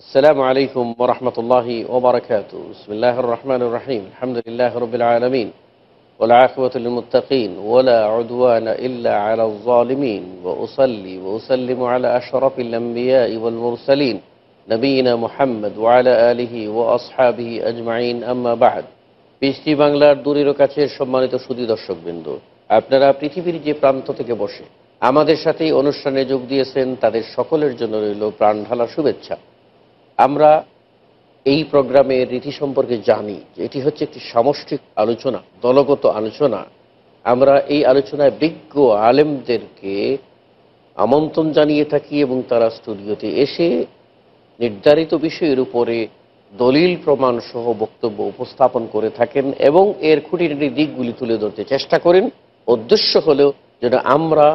السلام عليكم ورحمة الله وبركاته بسم الله الرحمن الرحيم الحمد لله رب العالمين والعاقبة للمتقين ولا عدوان إلا على الظالمين وأصلي وأسلم على أشرف الأنبياء والمرسلين নবীনা মোহাম্মদ ওয়ালা আলিহি ও আসহাবিহি আজমাইন আম্মা বাহাদ পৃষ্টি বাংলার দূরের কাছে সম্মানিত সুদী দর্শকবৃন্দ আপনারা পৃথিবীর যে প্রান্ত থেকে বসে আমাদের সাথে অনুষ্ঠানে যোগ দিয়েছেন তাদের সকলের জন্য রইল প্রাণ ঢালা শুভেচ্ছা আমরা এই প্রোগ্রামের রীতি সম্পর্কে জানি এটি হচ্ছে একটি সামষ্টিক আলোচনা দলগত আলোচনা আমরা এই আলোচনায় বিজ্ঞ আলেমদেরকে আমন্ত্রণ জানিয়ে থাকি এবং তারা স্টুডিওতে এসে নির্ধারিত বিষয়ের উপরে দলিল প্রমাণ সহ বক্তব্য উপস্থাপন করে থাকেন এবং এর খুঁটিনাটি দিকগুলি তুলে ধরতে চেষ্টা করেন উদ্দেশ্য হলেও যেন আমরা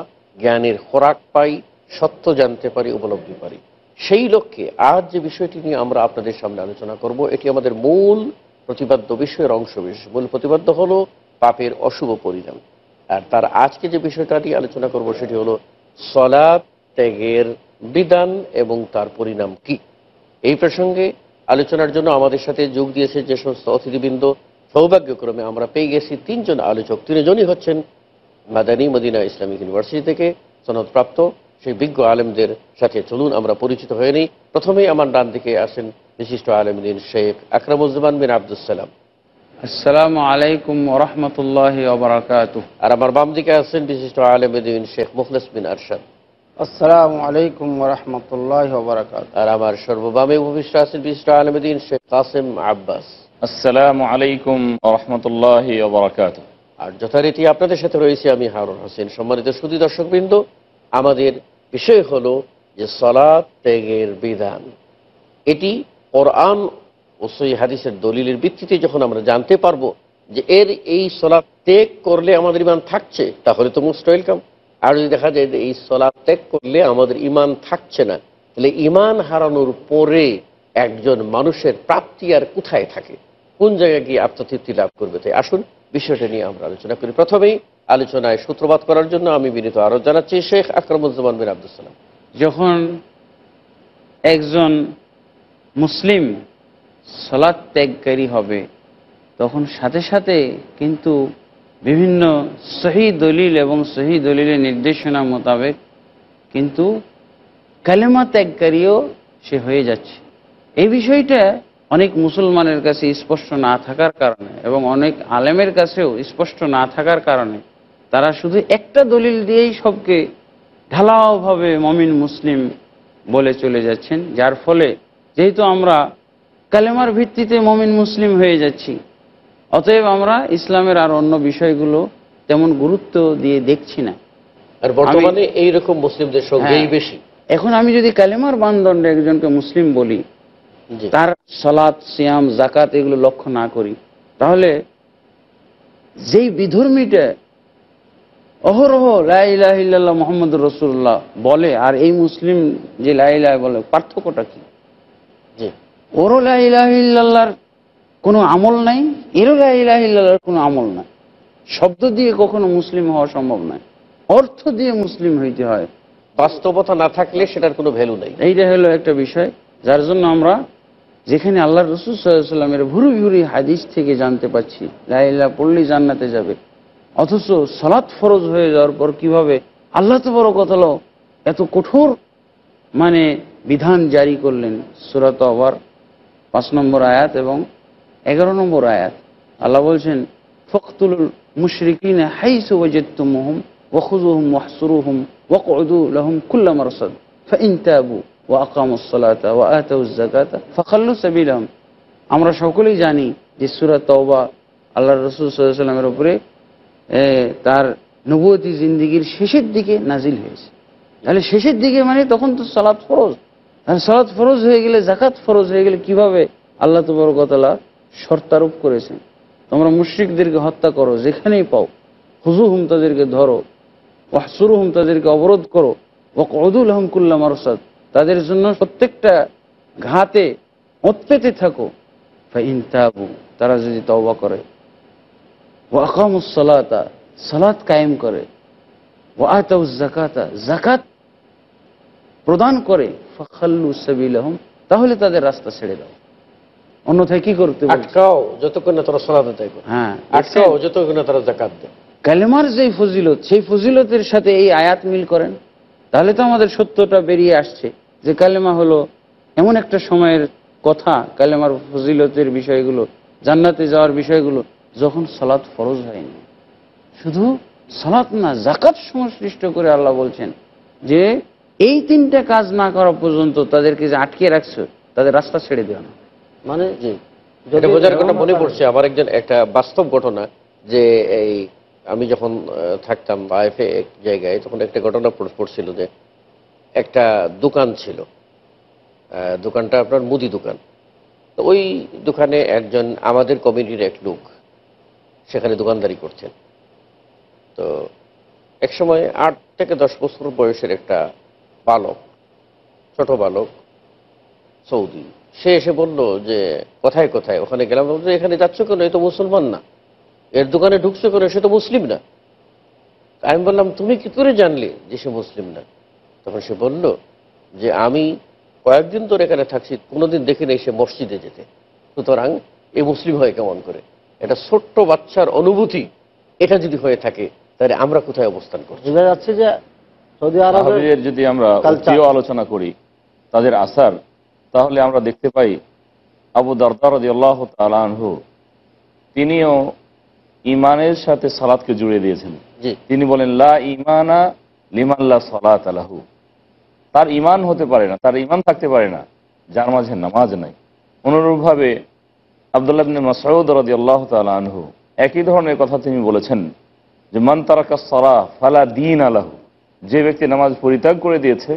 জ্ঞানের খোরাক পাই সত্য জানতে পারি উপলব্ধি পারি সেই লক্ষ্যে আজ যে বিষয়টি নিয়ে আমরা আপনাদের সামনে আলোচনা করব এটি আমাদের মূল প্রতিপাদ্য বিষয়ের অংশ বিশেষ মূল প্রতিপাদ্য হলো পাপের অশুভ পরিণাম আর তার আজকে যে বিষয়টা নিয়ে আলোচনা করব সেটি হল সলা ত্যাগের বিধান এবং তার পরিণাম কি এই প্রসঙ্গে আলোচনার জন্য আমাদের সাথে যোগ দিয়েছে যে সমস্ত অতিথিবৃন্দ সৌভাগ্যক্রমে আমরা পেয়ে গেছি তিনজন আলোচক তিনজনই হচ্ছেন মাদানী মদিনা ইসলামিক ইউনিভার্সিটি থেকে সনদপ্রাপ্ত সেই বিজ্ঞ আলেমদের সাথে চলুন আমরা পরিচিত হয়ে নিই প্রথমেই আমার ডান দিকে আসেন বিশিষ্ট আলমদিন শেখ আকরামুজ্জামান বিন আবদুসালাম আসসালামু আলাইকুম রহমতুল্লাহ আর আমার বাম দিকে আছেন বিশিষ্ট আলমদিন শেখ মুখলেস বিন আরশাদ আলাইকুম রহমতুল্লাহ আর আমার সর্ববামে উপবিষ্ট আছেন বিশিষ্ট আলমদিন শেখ কাসেম আব্বাস আসসালামু আলাইকুম রহমতুল্লাহ আর যথারীতি আপনাদের সাথে রয়েছে আমি হারুন হোসেন সম্মানিত সুদী দর্শকবৃন্দ আমাদের বিষয় হলো যে সলাদ ত্যাগের বিধান এটি কোরআন ও সই হাদিসের দলিলের ভিত্তিতে যখন আমরা জানতে পারবো যে এর এই সলাদ ত্যাগ করলে আমাদের ইমান থাকছে তাহলে তো মোস্ট ওয়েলকাম আর যদি দেখা যায় যে এই সলাদ ত্যাগ করলে আমাদের ইমান থাকছে না তাহলে ইমান হারানোর পরে একজন মানুষের প্রাপ্তি আর কোথায় থাকে কোন জায়গায় গিয়ে আত্মতৃপ্তি লাভ করবে তাই আসুন বিষয়টা নিয়ে আমরা আলোচনা করি প্রথমেই আলোচনায় সূত্রপাত করার জন্য আমি বিনীত আরো জানাচ্ছি শেখ আকরমুজ্জামান বিন আব্দুল সালাম যখন একজন মুসলিম সলাদ ত্যাগকারী হবে তখন সাথে সাথে কিন্তু বিভিন্ন সহি দলিল এবং সহি দলিলের নির্দেশনা মোতাবেক কিন্তু কালেমা ত্যাগকারীও সে হয়ে যাচ্ছে এই বিষয়টা অনেক মুসলমানের কাছে স্পষ্ট না থাকার কারণে এবং অনেক আলেমের কাছেও স্পষ্ট না থাকার কারণে তারা শুধু একটা দলিল দিয়েই সবকে ঢালাওভাবে মমিন মুসলিম বলে চলে যাচ্ছেন যার ফলে যেহেতু আমরা কালেমার ভিত্তিতে মমিন মুসলিম হয়ে যাচ্ছি অতএব আমরা ইসলামের আর অন্য বিষয়গুলো তেমন গুরুত্ব দিয়ে দেখছি না আর বর্তমানে এইরকম মুসলিমদের সঙ্গেই হ্যাঁ। বেশি এখন আমি যদি কালেমার মানদণ্ডে একজনকে মুসলিম বলি তার সলাদ সিয়াম জাকাত এগুলো লক্ষ্য না করি তাহলে যেই বিধর্মীটা অহরহ লাইল্লাহ মোহাম্মদ রসুল্লাহ বলে আর এই মুসলিম যে লাইলা বলে পার্থক্যটা কি যে ওরও লাইলাহিল্লাহর কোনো আমল নাই এরও লাইলাহিল্লাহর কোনো আমল নাই শব্দ দিয়ে কখনো মুসলিম হওয়া সম্ভব নয় অর্থ দিয়ে মুসলিম হইতে হয় বাস্তবতা না থাকলে সেটার কোনো ভ্যালু নেই এইটা হলো একটা বিষয় যার জন্য আমরা যেখানে আল্লাহ রসুল সাল্লামের ভুরি ভুরি হাদিস থেকে জানতে পাচ্ছি লাইলা পড়লেই জান্নাতে যাবে অথচ সালাত ফরজ হয়ে যাওয়ার পর কিভাবে আল্লাহ বড় কথা কথালো এত কঠোর মানে বিধান জারি করলেন সুরাত আবার পাঁচ নম্বর আয়াত এবং এগারো নম্বর আয়াত আল্লাহ বলছেন ফখতুল মুশরিকিন হাইসু ওয়াজেতুমহম ওয়াখুজুহম ওয়াহসুরুহম ওয়াকুদুলহম কুল্লাম রসাদ ফাইনতাবু ওয়াকামুসলাতা ওয়াতাউজাকাতা ফখল্লু সাবিলহম আমরা সকলেই জানি যে সুরাত তওবা আল্লাহ রসুল সাল্লামের উপরে তার নবতী জিন্দিগির শেষের দিকে নাজিল হয়েছে তাহলে শেষের দিকে মানে তখন তো সালাদ ফরজ আর সালাদ ফরজ হয়ে গেলে জাকাত ফরজ হয়ে গেলে কিভাবে আল্লাহ তবরকতলা শর্তারোপ করেছেন তোমরা মুশ্রিকদেরকে হত্যা করো যেখানেই পাও হুজু হুম তাদেরকে ধরো ওয়াসুর হুম তাদেরকে অবরোধ করো কদুল হমকুল্লা মারসাদ তাদের জন্য প্রত্যেকটা ঘাতে অত পেতে থাকো তারা যদি তওবা করে ও সালাত কায়েম করে জাকাত প্রদান করে ফখাল্লু সাবিল তাহলে তাদের রাস্তা ছেড়ে দাও অন্যথায় কি করতে আটকাও যতক্ষণ না তারা হ্যাঁ আটকাও যতক্ষণ না তারা জাকাত দেয় কালেমার যে ফজিলত সেই ফজিলতের সাথে এই আয়াত মিল করেন তাহলে তো আমাদের সত্যটা বেরিয়ে আসছে যে কালেমা হলো এমন একটা সময়ের কথা কালেমার ফজিলতের বিষয়গুলো জান্নাতে যাওয়ার বিষয়গুলো যখন সালাত ফরজ হয়নি শুধু সালাত না জাকাত সংশ্লিষ্ট করে আল্লাহ বলছেন যে এই তিনটা কাজ না করা পর্যন্ত তাদেরকে যে আটকে রাখছো তাদের রাস্তা ছেড়ে দেওয়া না মানে জি বোঝার কথা মনে পড়ছে আমার একজন একটা বাস্তব ঘটনা যে এই আমি যখন থাকতাম আইএফে এক জায়গায় তখন একটা ঘটনা পড়ছিল যে একটা দোকান ছিল দোকানটা আপনার মুদি দোকান তো ওই দোকানে একজন আমাদের কমিটির এক লোক সেখানে দোকানদারি করছেন তো এক সময় আট থেকে দশ বছর বয়সের একটা বালক ছোট বালক সৌদি সে এসে বলল যে কোথায় কোথায় ওখানে গেলাম যে এখানে যাচ্ছ কেন এ তো মুসলমান না এর দোকানে ঢুকছো কেন সে তো মুসলিম না আমি বললাম তুমি কি করে জানলে যে সে মুসলিম না তখন সে বলল যে আমি কয়েকদিন ধরে এখানে থাকছি কোনোদিন দেখিনি সে মসজিদে যেতে সুতরাং এ মুসলিম হয় কেমন করে এটা ছোট্ট বাচ্চার অনুভূতি এটা যদি হয়ে থাকে তাহলে আমরা কোথায় অবস্থান করছি বোঝা যাচ্ছে যে সৌদি আরবের যদি আমরা আলোচনা করি তাদের আসার তাহলে আমরা দেখতে পাই আবু দরদারদি আল্লাহ তিনিও ইমানের সাথে সালাদকে জুড়ে দিয়েছেন তিনি বলেন লা ইমানা লিমাল্লা সালাত আলাহু তার ইমান হতে পারে না তার ইমান থাকতে পারে না যার মাঝে নামাজ নাই অনুরূপভাবে আল্লাহ আনহু একই ধরনের কথা তিনি বলেছেন যে মান তারাকা সরা ফালা দিন আলাহু যে ব্যক্তি নামাজ পরিত্যাগ করে দিয়েছে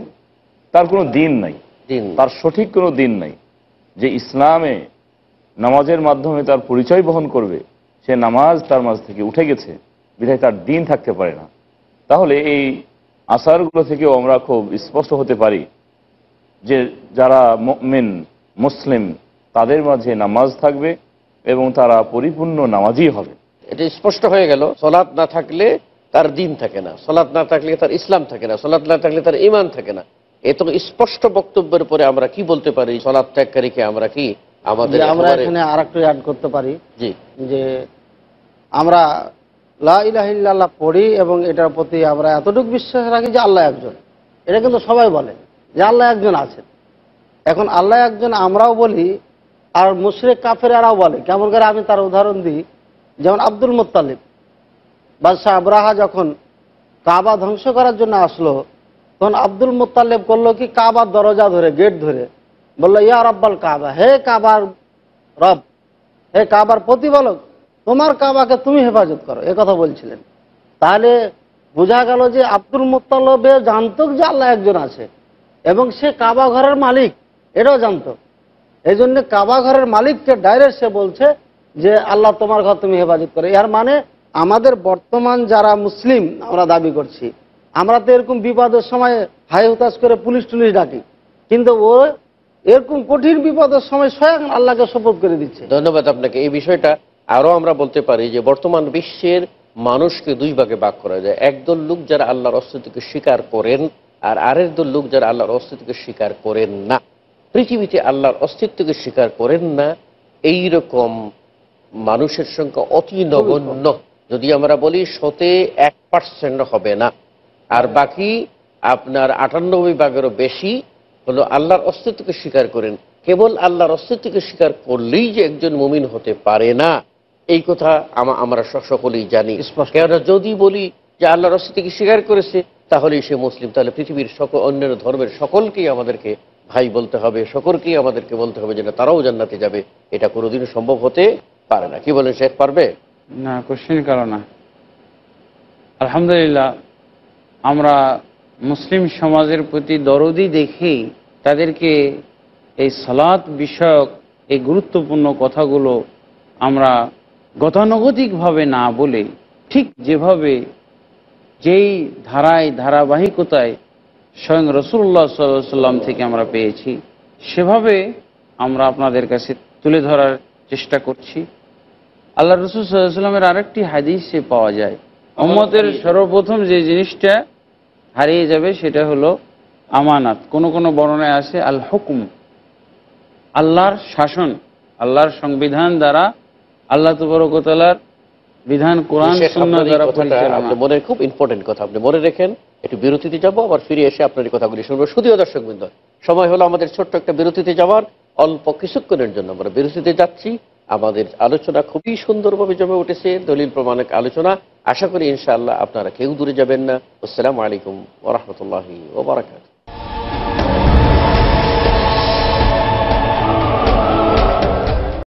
তার কোনো দিন নাই তার সঠিক কোনো দিন নাই যে ইসলামে নামাজের মাধ্যমে তার পরিচয় বহন করবে সে নামাজ তার মাঝ থেকে উঠে গেছে বিধায় তার দিন থাকতে পারে না তাহলে এই আসারগুলো থেকেও আমরা খুব স্পষ্ট হতে পারি যে যারা মেন মুসলিম তাদের মাঝে নামাজ থাকবে এবং তারা পরিপূর্ণ নামাজই হবে এটা স্পষ্ট হয়ে গেল সলাৎ না থাকলে তার দিন থাকে না সলাৎ না থাকলে তার ইসলাম থাকে না সলাৎ না থাকলে তার ইমান থাকে না এ তো স্পষ্ট বক্তব্যের পরে আমরা কি বলতে পারি সলাৎ ত্যাগকারীকে আমরা কি আমাদের আমরা এখানে আর একটু অ্যাড করতে পারি জি যে আমরা লাহিল্লাহ পড়ি এবং এটার প্রতি আমরা এতটুকু বিশ্বাস রাখি যে আল্লাহ একজন এটা কিন্তু সবাই বলে যে আল্লাহ একজন আছেন এখন আল্লাহ একজন আমরাও বলি আর মুশরেক কাফের এরাও বলে কেমন করে আমি তার উদাহরণ দিই যেমন আব্দুল মোত্তালিব বাদশাহ আবরাহা যখন কাবা ধ্বংস করার জন্য আসলো তখন আব্দুল মোত্তালেব করলো কি কাবার দরজা ধরে গেট ধরে বললো ইয়া রব্বাল কাবা হে কাবার রব হে কাবার প্রতিপালক তোমার কাবাকে তুমি হেফাজত করো এ কথা বলছিলেন তাহলে বোঝা গেল যে আব্দুল মোত্তালবে জানত যে আল্লাহ একজন আছে এবং সে কাবা ঘরের মালিক এটাও জানতো এই জন্য কাবা ঘরের মালিককে ডাইরেক্ট সে বলছে যে আল্লাহ তোমার ঘর তুমি হেফাজত করে ইহার মানে আমাদের বর্তমান যারা মুসলিম আমরা দাবি করছি আমরা তো এরকম বিপদের সময় হাই হুতাশ করে পুলিশ টুলিশ ডাকি কিন্তু ও এরকম কঠিন বিপদের সময় স্বয়ং আল্লাহকে শপথ করে দিচ্ছে ধন্যবাদ আপনাকে এই বিষয়টা আরও আমরা বলতে পারি যে বর্তমান বিশ্বের মানুষকে দুই ভাগে ভাগ করা যায় একদল লোক যারা আল্লাহর অস্তিত্বকে স্বীকার করেন আর আরেক দল লোক যারা আল্লাহর অস্তিত্বকে স্বীকার করেন না পৃথিবীতে আল্লাহর অস্তিত্বকে স্বীকার করেন না এই রকম মানুষের সংখ্যা অতি নগণ্য যদি আমরা বলি শতে এক পার্সেন্ট হবে না আর বাকি আপনার আটানব্বই ভাগেরও বেশি হলো আল্লাহর অস্তিত্বকে স্বীকার করেন কেবল আল্লাহর অস্তিত্বকে স্বীকার করলেই যে একজন মুমিন হতে পারে না এই কথা আমরা সকলেই জানি কেননা যদি বলি যে আল্লাহর অস্তিত্বকে স্বীকার করেছে তাহলেই সে মুসলিম তাহলে পৃথিবীর সকল অন্যান্য ধর্মের সকলকেই আমাদেরকে ভাই বলতে হবে সকলকেই আমাদেরকে বলতে হবে যেটা তারাও জান্নাতে যাবে এটা কোনোদিনও সম্ভব হতে পারে না কি বলেন শেখ পারবে না কোশ্চিন কারো না আলহামদুলিল্লাহ আমরা মুসলিম সমাজের প্রতি দরদি দেখেই তাদেরকে এই সালাত বিষয়ক এই গুরুত্বপূর্ণ কথাগুলো আমরা গতানুগতিকভাবে না বলে ঠিক যেভাবে যেই ধারায় ধারাবাহিকতায় স্বয়ং রসুল্লাহ সাল্লাম থেকে আমরা পেয়েছি সেভাবে আমরা আপনাদের কাছে তুলে ধরার চেষ্টা করছি আল্লাহ রসুল সাল্লামের আরেকটি হাদিসে পাওয়া যায় মোহাম্মতের সর্বপ্রথম যে জিনিসটা হারিয়ে যাবে সেটা হলো আমানাত কোন কোনো বর্ণনায় আছে আল হুকুম আল্লাহর শাসন আল্লাহর সংবিধান দ্বারা আল্লাহ তবরকতালার বিধান কোরআন দ্বারা খুব ইম্পর্টেন্ট কথা আপনি মনে রেখেন একটু বিরতিতে যাব আবার ফিরে এসে আপনার এই কথাগুলি শুনবো শুধুও বৃন্দ সময় হলো আমাদের ছোট্ট একটা বিরতিতে যাওয়ার অল্প কিছুক্ষণের জন্য আমরা বিরতিতে যাচ্ছি আমাদের আলোচনা খুবই সুন্দরভাবে জমে উঠেছে দলিল প্রমাণক আলোচনা আশা করি ইনশাআল্লাহ আপনারা কেউ দূরে যাবেন না আসসালামু আলাইকুম ওরহমতুল্লাহ ওবরাকাত